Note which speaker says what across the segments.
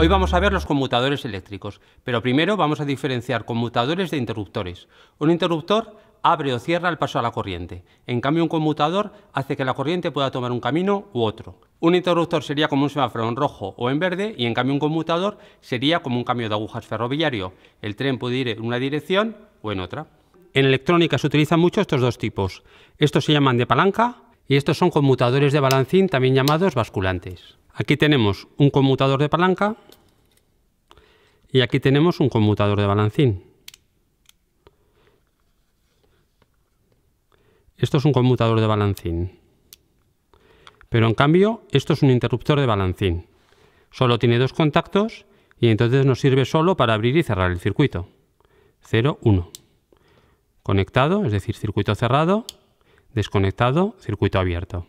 Speaker 1: Hoy vamos a ver los conmutadores eléctricos, pero primero vamos a diferenciar conmutadores de interruptores. Un interruptor abre o cierra el paso a la corriente. En cambio, un conmutador hace que la corriente pueda tomar un camino u otro. Un interruptor sería como un semáforo en rojo o en verde y en cambio un conmutador sería como un cambio de agujas ferroviario. El tren puede ir en una dirección o en otra. En electrónica se utilizan mucho estos dos tipos. Estos se llaman de palanca y estos son conmutadores de balancín también llamados basculantes. Aquí tenemos un conmutador de palanca y aquí tenemos un conmutador de balancín. Esto es un conmutador de balancín. Pero en cambio, esto es un interruptor de balancín. Solo tiene dos contactos y entonces nos sirve solo para abrir y cerrar el circuito. 0, 1. Conectado, es decir, circuito cerrado. Desconectado, circuito abierto.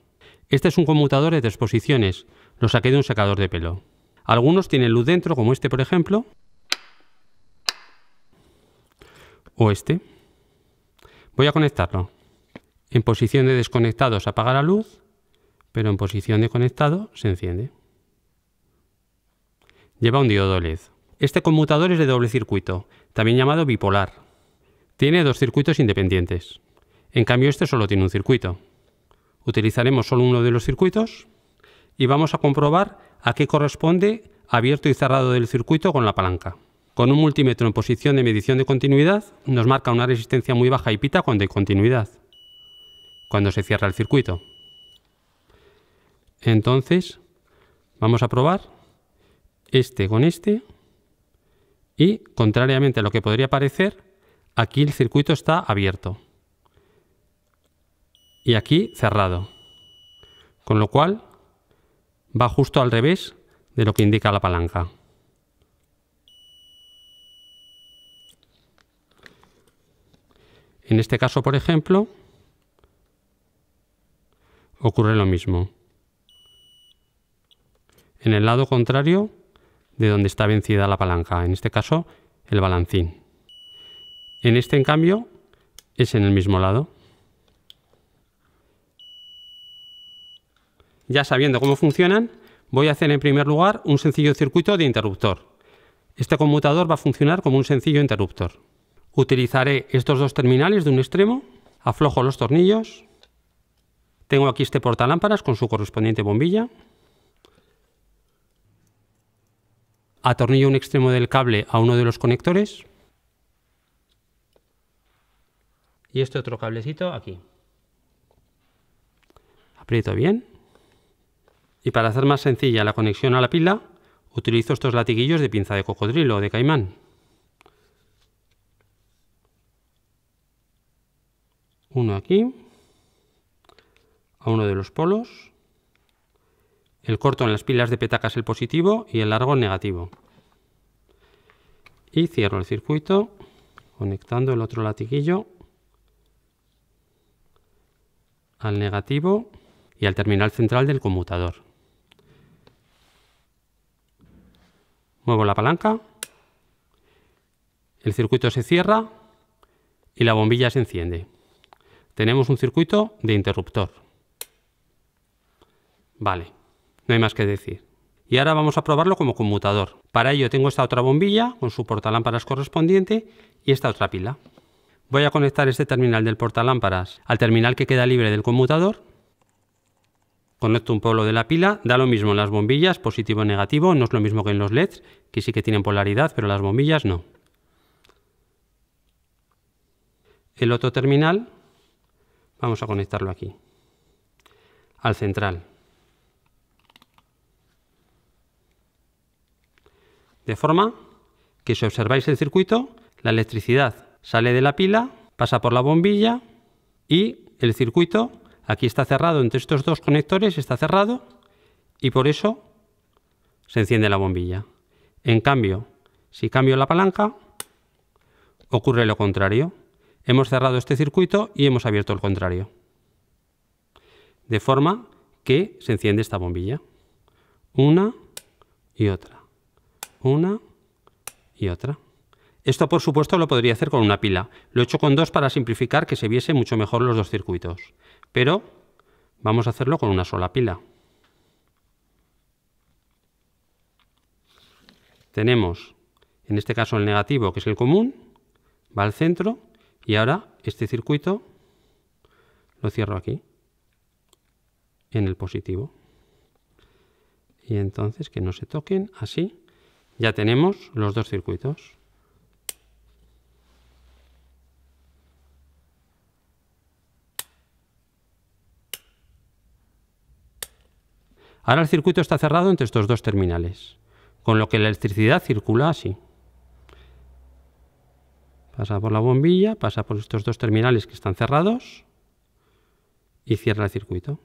Speaker 1: Este es un conmutador de tres posiciones. Lo saqué de un secador de pelo. Algunos tienen luz dentro, como este por ejemplo, o este. Voy a conectarlo. En posición de desconectado se apaga la luz, pero en posición de conectado se enciende. Lleva un diodo LED. Este conmutador es de doble circuito, también llamado bipolar. Tiene dos circuitos independientes. En cambio, este solo tiene un circuito. Utilizaremos solo uno de los circuitos y vamos a comprobar a qué corresponde abierto y cerrado del circuito con la palanca. Con un multímetro en posición de medición de continuidad nos marca una resistencia muy baja y pita cuando hay continuidad, cuando se cierra el circuito. Entonces, vamos a probar este con este y, contrariamente a lo que podría parecer, aquí el circuito está abierto y aquí cerrado, con lo cual va justo al revés de lo que indica la palanca. En este caso, por ejemplo, ocurre lo mismo. En el lado contrario de donde está vencida la palanca, en este caso el balancín. En este, en cambio, es en el mismo lado. Ya sabiendo cómo funcionan, voy a hacer en primer lugar un sencillo circuito de interruptor. Este conmutador va a funcionar como un sencillo interruptor. Utilizaré estos dos terminales de un extremo, aflojo los tornillos, tengo aquí este portalámparas con su correspondiente bombilla, atornillo un extremo del cable a uno de los conectores y este otro cablecito aquí. Aprieto bien. Y para hacer más sencilla la conexión a la pila, utilizo estos latiguillos de pinza de cocodrilo o de caimán. uno aquí, a uno de los polos. El corto en las pilas de petaca es el positivo y el largo el negativo. Y cierro el circuito conectando el otro latiguillo al negativo y al terminal central del conmutador. Muevo la palanca, el circuito se cierra y la bombilla se enciende tenemos un circuito de interruptor. Vale, no hay más que decir. Y ahora vamos a probarlo como conmutador. Para ello tengo esta otra bombilla con su portalámparas correspondiente y esta otra pila. Voy a conectar este terminal del portalámparas al terminal que queda libre del conmutador. Conecto un polo de la pila, da lo mismo en las bombillas, positivo o negativo, no es lo mismo que en los LEDs, que sí que tienen polaridad, pero las bombillas no. El otro terminal Vamos a conectarlo aquí, al central. De forma que si observáis el circuito, la electricidad sale de la pila, pasa por la bombilla y el circuito aquí está cerrado entre estos dos conectores, está cerrado y por eso se enciende la bombilla. En cambio, si cambio la palanca, ocurre lo contrario. Hemos cerrado este circuito y hemos abierto el contrario. De forma que se enciende esta bombilla. Una y otra. Una y otra. Esto, por supuesto, lo podría hacer con una pila. Lo he hecho con dos para simplificar que se viese mucho mejor los dos circuitos. Pero vamos a hacerlo con una sola pila. Tenemos, en este caso, el negativo, que es el común, va al centro y ahora este circuito lo cierro aquí, en el positivo. Y entonces que no se toquen, así ya tenemos los dos circuitos. Ahora el circuito está cerrado entre estos dos terminales, con lo que la electricidad circula así pasa por la bombilla, pasa por estos dos terminales que están cerrados y cierra el circuito.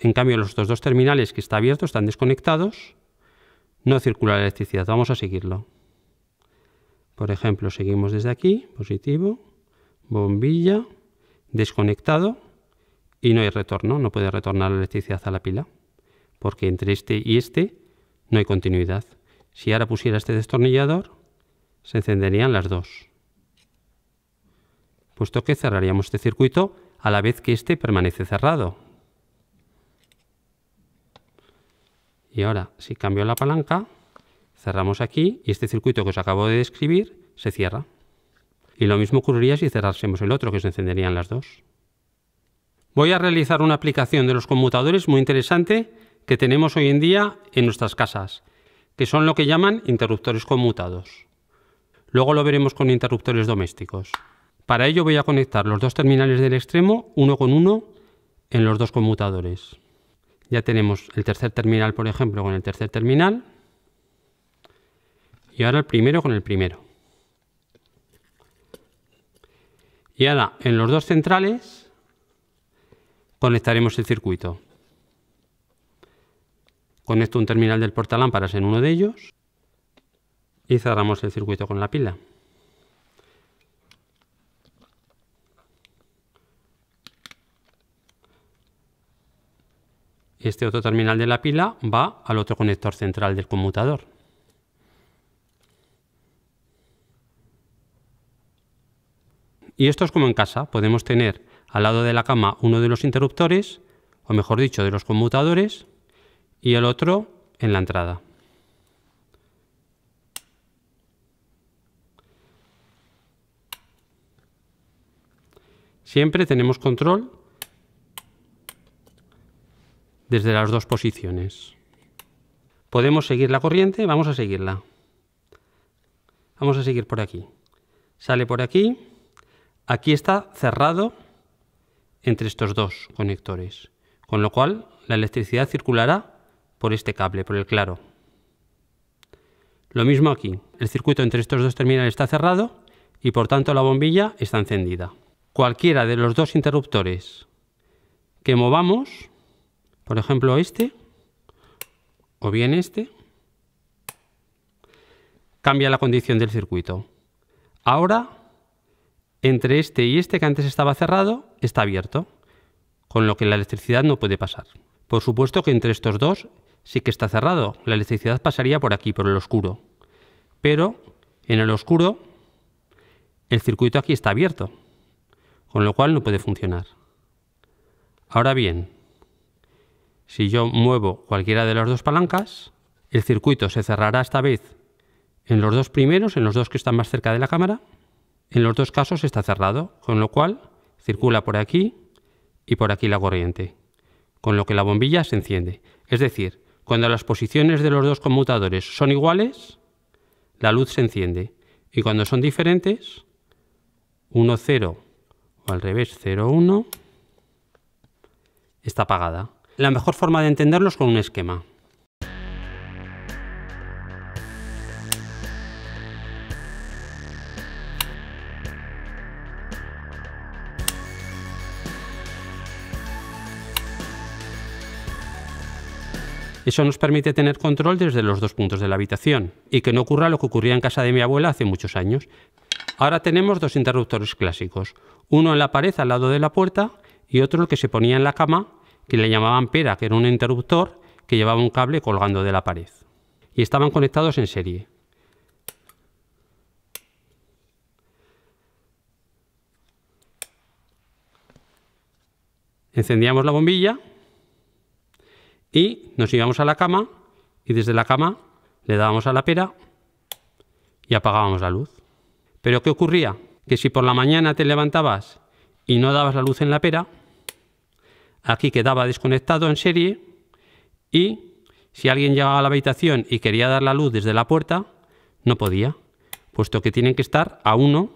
Speaker 1: En cambio, los dos, dos terminales que está abierto están desconectados, no circula la electricidad. Vamos a seguirlo. Por ejemplo, seguimos desde aquí, positivo, bombilla, desconectado y no hay retorno, no puede retornar la electricidad a la pila, porque entre este y este no hay continuidad. Si ahora pusiera este destornillador, se encenderían las dos puesto que cerraríamos este circuito a la vez que este permanece cerrado. Y ahora, si cambio la palanca, cerramos aquí y este circuito que os acabo de describir se cierra. Y lo mismo ocurriría si cerrásemos el otro, que se encenderían las dos. Voy a realizar una aplicación de los conmutadores muy interesante que tenemos hoy en día en nuestras casas, que son lo que llaman interruptores conmutados. Luego lo veremos con interruptores domésticos. Para ello voy a conectar los dos terminales del extremo uno con uno en los dos conmutadores. Ya tenemos el tercer terminal, por ejemplo, con el tercer terminal y ahora el primero con el primero. Y ahora en los dos centrales conectaremos el circuito. Conecto un terminal del portalámparas en uno de ellos y cerramos el circuito con la pila. este otro terminal de la pila va al otro conector central del conmutador. Y esto es como en casa, podemos tener al lado de la cama uno de los interruptores, o mejor dicho, de los conmutadores, y el otro en la entrada. Siempre tenemos control desde las dos posiciones. Podemos seguir la corriente, vamos a seguirla. Vamos a seguir por aquí. Sale por aquí. Aquí está cerrado entre estos dos conectores, con lo cual la electricidad circulará por este cable, por el claro. Lo mismo aquí, el circuito entre estos dos terminales está cerrado y por tanto la bombilla está encendida. Cualquiera de los dos interruptores que movamos por ejemplo, este, o bien este, cambia la condición del circuito. Ahora, entre este y este que antes estaba cerrado, está abierto, con lo que la electricidad no puede pasar. Por supuesto que entre estos dos sí que está cerrado, la electricidad pasaría por aquí, por el oscuro. Pero en el oscuro, el circuito aquí está abierto, con lo cual no puede funcionar. Ahora bien, si yo muevo cualquiera de las dos palancas, el circuito se cerrará esta vez en los dos primeros, en los dos que están más cerca de la cámara. En los dos casos está cerrado, con lo cual circula por aquí y por aquí la corriente, con lo que la bombilla se enciende. Es decir, cuando las posiciones de los dos conmutadores son iguales, la luz se enciende. Y cuando son diferentes, 1, 0 o al revés 0, 1, está apagada la mejor forma de entenderlo es con un esquema. Eso nos permite tener control desde los dos puntos de la habitación y que no ocurra lo que ocurría en casa de mi abuela hace muchos años. Ahora tenemos dos interruptores clásicos, uno en la pared al lado de la puerta y otro el que se ponía en la cama que le llamaban pera, que era un interruptor que llevaba un cable colgando de la pared. Y estaban conectados en serie. Encendíamos la bombilla y nos íbamos a la cama y desde la cama le dábamos a la pera y apagábamos la luz. Pero ¿qué ocurría? Que si por la mañana te levantabas y no dabas la luz en la pera, Aquí quedaba desconectado en serie y si alguien llegaba a la habitación y quería dar la luz desde la puerta, no podía, puesto que tienen que estar a uno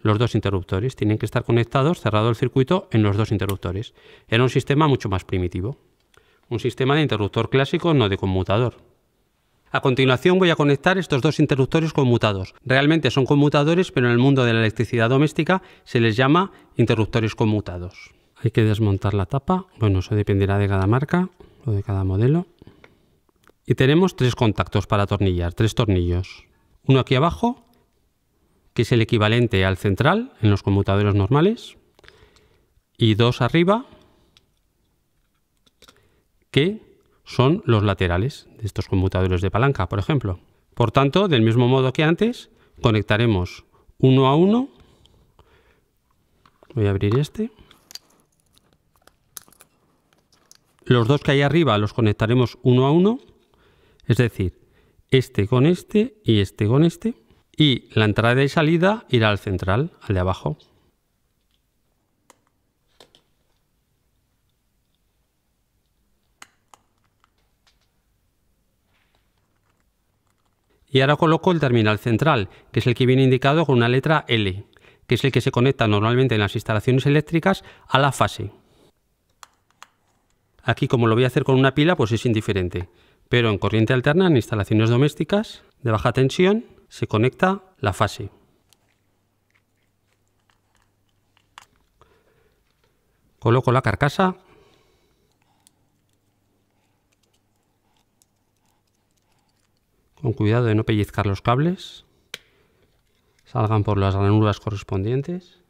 Speaker 1: los dos interruptores, tienen que estar conectados, cerrado el circuito, en los dos interruptores. Era un sistema mucho más primitivo, un sistema de interruptor clásico, no de conmutador. A continuación voy a conectar estos dos interruptores conmutados. Realmente son conmutadores, pero en el mundo de la electricidad doméstica se les llama interruptores conmutados. Hay que desmontar la tapa, bueno, eso dependerá de cada marca o de cada modelo. Y tenemos tres contactos para atornillar, tres tornillos. Uno aquí abajo, que es el equivalente al central en los conmutadores normales, y dos arriba, que son los laterales de estos conmutadores de palanca, por ejemplo. Por tanto, del mismo modo que antes, conectaremos uno a uno. Voy a abrir este. Los dos que hay arriba los conectaremos uno a uno, es decir, este con este y este con este. Y la entrada y salida irá al central, al de abajo. Y ahora coloco el terminal central, que es el que viene indicado con una letra L, que es el que se conecta normalmente en las instalaciones eléctricas a la fase, Aquí como lo voy a hacer con una pila, pues es indiferente. Pero en corriente alterna, en instalaciones domésticas de baja tensión, se conecta la fase. Coloco la carcasa. Con cuidado de no pellizcar los cables. Salgan por las ranuras correspondientes.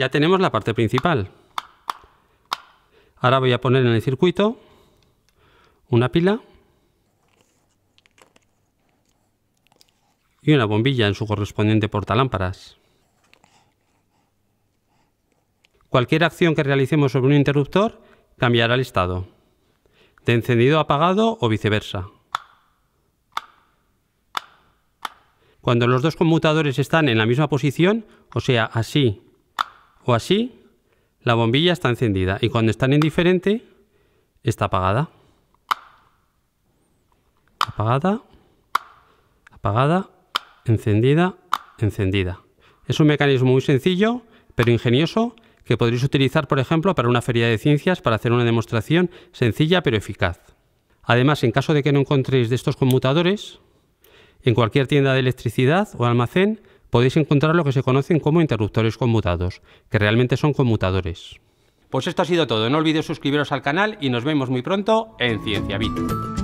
Speaker 1: ya tenemos la parte principal. Ahora voy a poner en el circuito una pila y una bombilla en su correspondiente portalámparas. Cualquier acción que realicemos sobre un interruptor cambiará el estado, de encendido a apagado o viceversa. Cuando los dos conmutadores están en la misma posición, o sea, así o así, la bombilla está encendida y cuando está en indiferente está apagada. Apagada, apagada, encendida, encendida. Es un mecanismo muy sencillo, pero ingenioso, que podréis utilizar, por ejemplo, para una feria de ciencias para hacer una demostración sencilla pero eficaz. Además, en caso de que no encontréis de estos conmutadores, en cualquier tienda de electricidad o almacén podéis encontrar lo que se conocen como interruptores conmutados, que realmente son conmutadores. Pues esto ha sido todo, no olvidéis suscribiros al canal y nos vemos muy pronto en Ciencia bit.